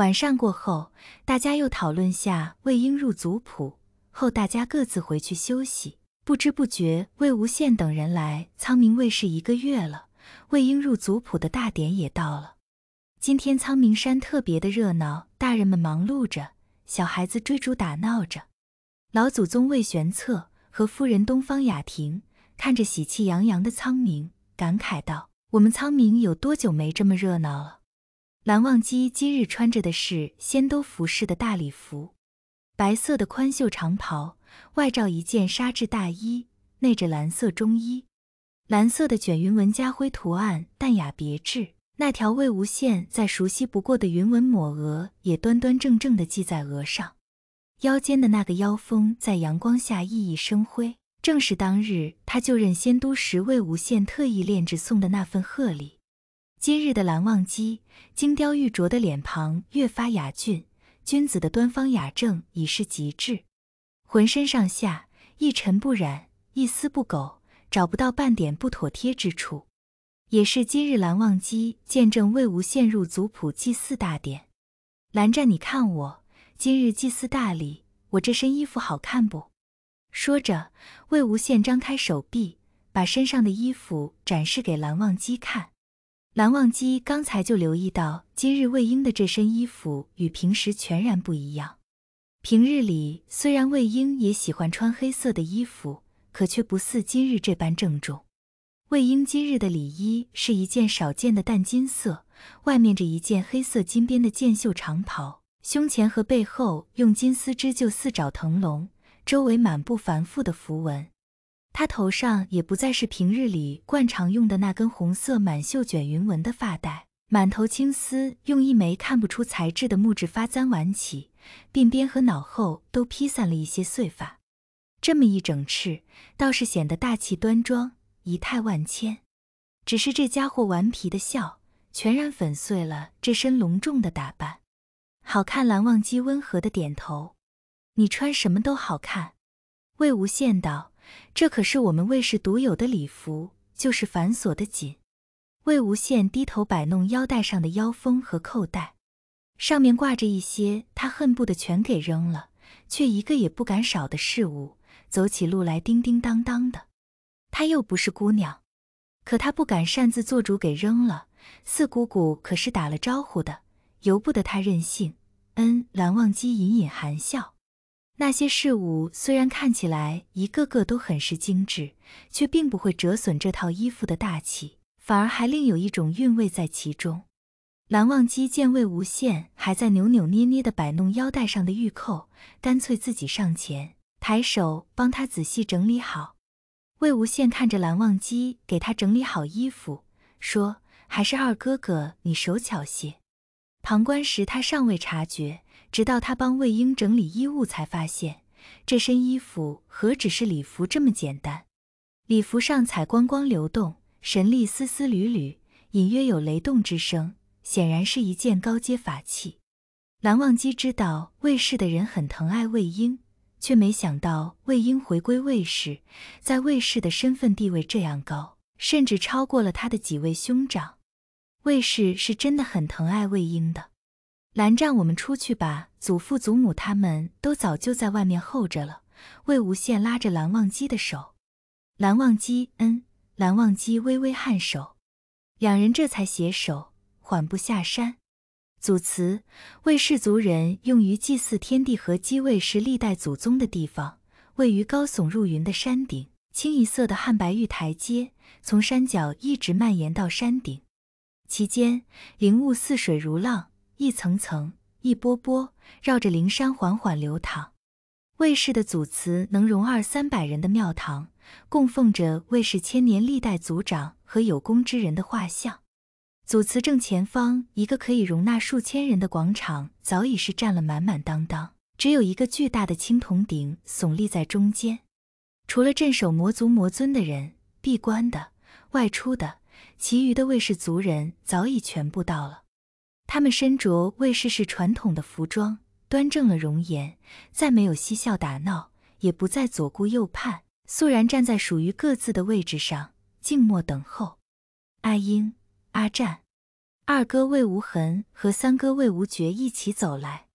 晚上过后，大家又讨论下魏婴入族谱后，大家各自回去休息。不知不觉，魏无羡等人来苍明卫室一个月了，魏婴入族谱的大典也到了。今天苍明山特别的热闹，大人们忙碌着，小孩子追逐打闹着。老祖宗魏玄策和夫人东方雅婷看着喜气洋洋的苍明，感慨道：“我们苍明有多久没这么热闹了？”蓝忘机今日穿着的是仙都服饰的大礼服，白色的宽袖长袍，外罩一件纱质大衣，内着蓝色中衣，蓝色的卷云纹加灰图案淡雅别致。那条魏无羡再熟悉不过的云纹抹额也端端正正地系在额上，腰间的那个腰封在阳光下熠熠生辉，正是当日他就任仙都时魏无羡特意炼制送的那份贺礼。今日的蓝忘机，精雕玉琢的脸庞越发雅俊，君子的端方雅正已是极致。浑身上下一尘不染，一丝不苟，找不到半点不妥帖之处。也是今日蓝忘机见证魏无羡入族谱祭祀大典。蓝湛，你看我今日祭祀大礼，我这身衣服好看不？说着，魏无羡张开手臂，把身上的衣服展示给蓝忘机看。蓝忘机刚才就留意到，今日魏婴的这身衣服与平时全然不一样。平日里虽然魏婴也喜欢穿黑色的衣服，可却不似今日这般郑重。魏婴今日的里衣是一件少见的淡金色，外面着一件黑色金边的箭袖长袍，胸前和背后用金丝织就四爪腾龙，周围满布繁复的符文。他头上也不再是平日里惯常用的那根红色满绣卷云纹的发带，满头青丝用一枚看不出材质的木质发簪挽起，鬓边和脑后都披散了一些碎发，这么一整饬，倒是显得大气端庄，仪态万千。只是这家伙顽皮的笑，全然粉碎了这身隆重的打扮。好看，蓝忘机温和的点头。你穿什么都好看。魏无羡道。这可是我们魏氏独有的礼服，就是繁琐的紧。魏无羡低头摆弄腰带上的腰封和扣带，上面挂着一些他恨不得全给扔了，却一个也不敢少的事物，走起路来叮叮当当的。他又不是姑娘，可他不敢擅自做主给扔了。四姑姑可是打了招呼的，由不得他任性。嗯，蓝忘机隐隐含笑。那些事物虽然看起来一个个都很是精致，却并不会折损这套衣服的大气，反而还另有一种韵味在其中。蓝忘机见魏无羡还在扭扭捏捏地摆弄腰带上的玉扣，干脆自己上前，抬手帮他仔细整理好。魏无羡看着蓝忘机给他整理好衣服，说：“还是二哥哥你手巧些。”旁观时他尚未察觉。直到他帮魏婴整理衣物，才发现这身衣服何止是礼服这么简单。礼服上彩光光流动，神力丝丝缕缕，隐约有雷动之声，显然是一件高阶法器。蓝忘机知道魏氏的人很疼爱魏婴，却没想到魏婴回归魏氏，在魏氏的身份地位这样高，甚至超过了他的几位兄长。魏氏是真的很疼爱魏婴的。蓝湛，我们出去吧。祖父、祖母他们都早就在外面候着了。魏无羡拉着蓝忘机的手，蓝忘机，嗯，蓝忘机微微颔首，两人这才携手缓步下山。祖祠，魏氏族人用于祭祀天地和祭位是历代祖宗的地方，位于高耸入云的山顶，清一色的汉白玉台阶，从山脚一直蔓延到山顶，其间灵雾似水如浪。一层层，一波波，绕着灵山缓缓流淌。卫氏的祖祠能容二三百人的庙堂，供奉着卫氏千年历代族长和有功之人的画像。祖祠正前方一个可以容纳数千人的广场，早已是占了满满当当，只有一个巨大的青铜鼎耸立在中间。除了镇守魔族魔尊的人、闭关的、外出的，其余的卫氏族人早已全部到了。他们身着卫氏氏传统的服装，端正了容颜，再没有嬉笑打闹，也不再左顾右盼，肃然站在属于各自的位置上，静默等候。阿英、阿湛、二哥魏无痕和三哥魏无绝一起走来。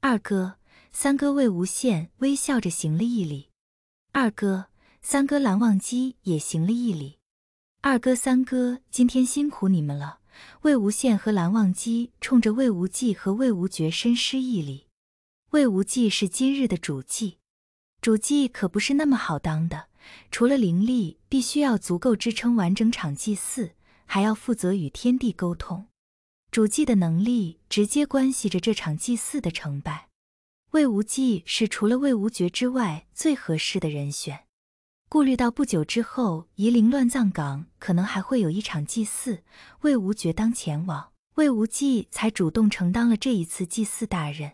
二哥、三哥魏无羡微笑着行了一礼。二哥、三哥蓝忘机也行了一礼。二哥、三哥，今天辛苦你们了。魏无羡和蓝忘机冲着魏无忌和魏无绝深施一礼。魏无忌是今日的主祭，主祭可不是那么好当的。除了灵力必须要足够支撑完整场祭祀，还要负责与天地沟通。主祭的能力直接关系着这场祭祀的成败。魏无忌是除了魏无绝之外最合适的人选。顾虑到不久之后夷陵乱葬岗可能还会有一场祭祀，魏无绝当前往，魏无忌才主动承担了这一次祭祀大任。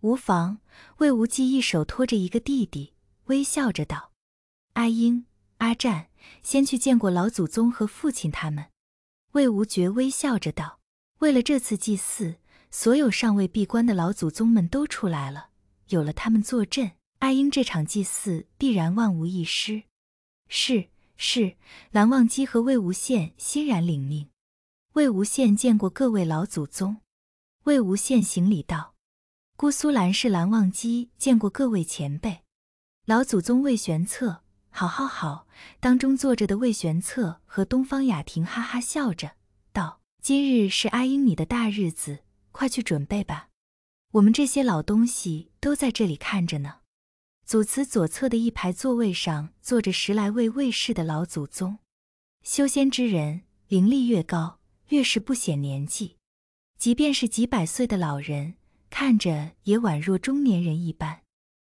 无妨，魏无忌一手托着一个弟弟，微笑着道：“阿英、阿战，先去见过老祖宗和父亲他们。”魏无绝微笑着道：“为了这次祭祀，所有尚未闭关的老祖宗们都出来了，有了他们坐镇。”阿英，这场祭祀必然万无一失。是是，蓝忘机和魏无羡欣然领命。魏无羡见过各位老祖宗。魏无羡行礼道：“姑苏蓝是蓝忘机见过各位前辈。”老祖宗魏玄策，好好好。当中坐着的魏玄策和东方雅婷哈哈笑着道：“今日是阿英你的大日子，快去准备吧。我们这些老东西都在这里看着呢。”祖祠左侧的一排座位上坐着十来位魏氏的老祖宗，修仙之人灵力越高，越是不显年纪，即便是几百岁的老人，看着也宛若中年人一般。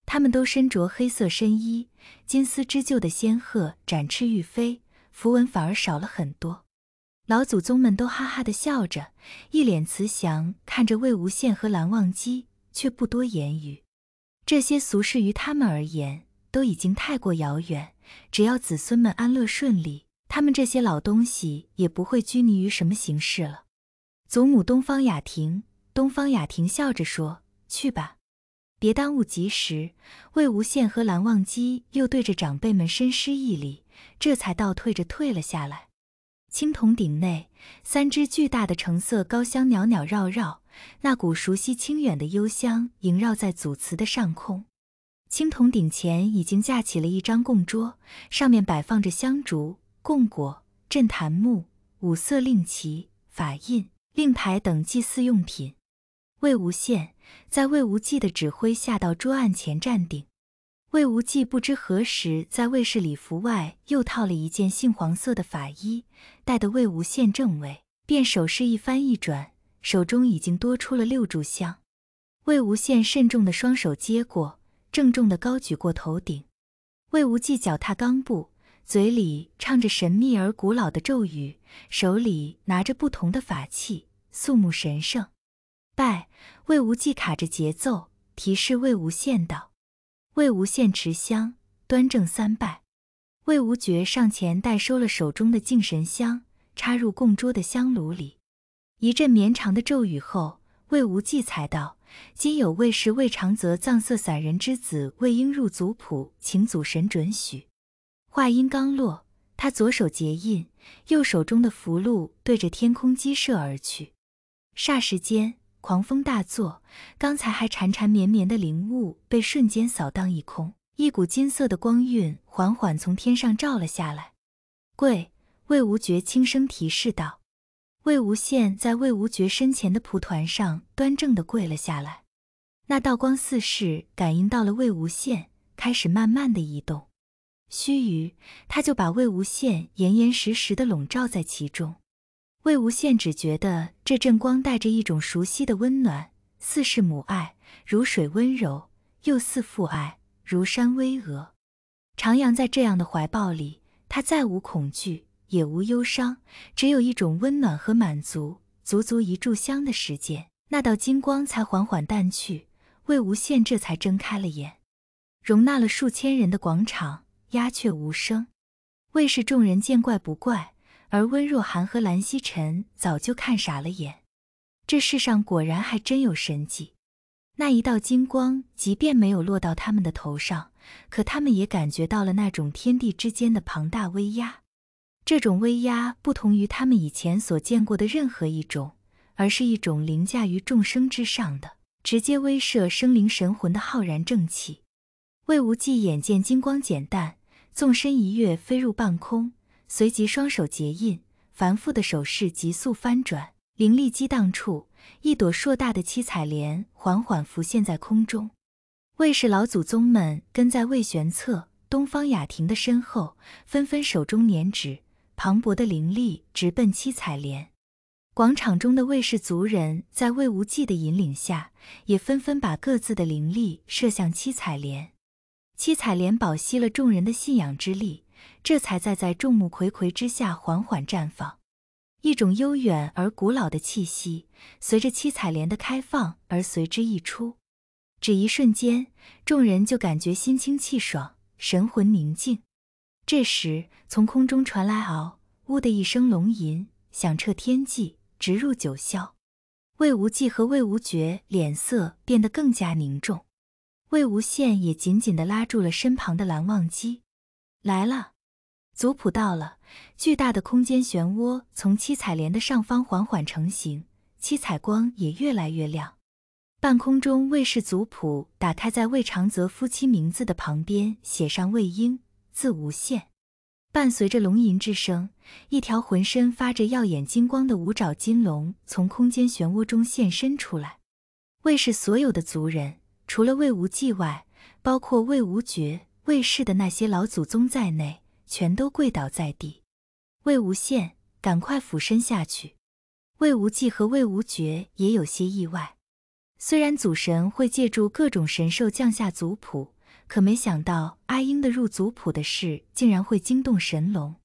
他们都身着黑色深衣，金丝织就的仙鹤展翅欲飞，符文反而少了很多。老祖宗们都哈哈的笑着，一脸慈祥看着魏无羡和蓝忘机，却不多言语。这些俗事于他们而言都已经太过遥远，只要子孙们安乐顺利，他们这些老东西也不会拘泥于什么形式了。祖母东方雅婷，东方雅婷笑着说：“去吧，别耽误吉时。”魏无羡和蓝忘机又对着长辈们深施一礼，这才倒退着退了下来。青铜鼎内，三支巨大的橙色高香袅袅绕绕，那股熟悉清远的幽香萦绕在祖祠的上空。青铜鼎前已经架起了一张供桌，上面摆放着香烛、供果、镇坛木、五色令旗、法印、令牌等祭祀用品。魏无羡在魏无忌的指挥下到桌案前站定。魏无忌不知何时在卫氏礼服外又套了一件杏黄色的法衣，带的魏无羡正位，便手势一翻一转，手中已经多出了六炷香。魏无羡慎重的双手接过，郑重的高举过头顶。魏无忌脚踏钢步，嘴里唱着神秘而古老的咒语，手里拿着不同的法器，肃穆神圣。拜！魏无忌卡着节奏，提示魏无羡道。魏无羡持香端正三拜，魏无绝上前代收了手中的净神香，插入供桌的香炉里。一阵绵长的咒语后，魏无忌才道：“今有魏氏魏长泽藏色散人之子魏婴入族谱，请祖神准许。”话音刚落，他左手结印，右手中的符箓对着天空激射而去，霎时间。狂风大作，刚才还缠缠绵绵的灵物被瞬间扫荡一空。一股金色的光晕缓缓从天上照了下来。跪，魏无绝轻声提示道。魏无羡在魏无绝身前的蒲团上端正的跪了下来。那道光似是感应到了魏无羡，开始慢慢的移动。须臾，他就把魏无羡严严实实的笼罩在其中。魏无羡只觉得这阵光带着一种熟悉的温暖，似是母爱如水温柔，又似父爱如山巍峨。徜徉在这样的怀抱里，他再无恐惧，也无忧伤，只有一种温暖和满足。足足一炷香的时间，那道金光才缓缓淡去。魏无羡这才睁开了眼。容纳了数千人的广场鸦雀无声，魏氏众人见怪不怪。而温若寒和蓝曦臣早就看傻了眼，这世上果然还真有神迹。那一道金光即便没有落到他们的头上，可他们也感觉到了那种天地之间的庞大威压。这种威压不同于他们以前所见过的任何一种，而是一种凌驾于众生之上的、直接威慑生灵神魂的浩然正气。魏无忌眼见金光减淡，纵身一跃，飞入半空。随即双手结印，繁复的手势急速翻转，灵力激荡处，一朵硕大的七彩莲缓缓浮现在空中。卫氏老祖宗们跟在魏玄策、东方雅婷的身后，纷纷手中捻指，磅礴的灵力直奔七彩莲。广场中的卫氏族人在魏无忌的引领下，也纷纷把各自的灵力射向七彩莲。七彩莲饱吸了众人的信仰之力。这才在在众目睽睽之下缓缓绽放，一种悠远而古老的气息随着七彩莲的开放而随之溢出。只一瞬间，众人就感觉心清气爽，神魂宁静。这时，从空中传来“嗷呜”的一声龙吟，响彻天际，直入九霄。魏无忌和魏无绝脸色变得更加凝重，魏无羡也紧紧地拉住了身旁的蓝忘机。来了。族谱到了，巨大的空间漩涡从七彩莲的上方缓缓成型，七彩光也越来越亮。半空中，魏氏族谱打开，在魏长泽夫妻名字的旁边写上魏婴，字无羡。伴随着龙吟之声，一条浑身发着耀眼金光的五爪金龙从空间漩涡中现身出来。魏氏所有的族人，除了魏无忌外，包括魏无绝、魏氏的那些老祖宗在内。全都跪倒在地，魏无羡赶快俯身下去，魏无忌和魏无绝也有些意外。虽然祖神会借助各种神兽降下族谱，可没想到阿英的入族谱的事竟然会惊动神龙。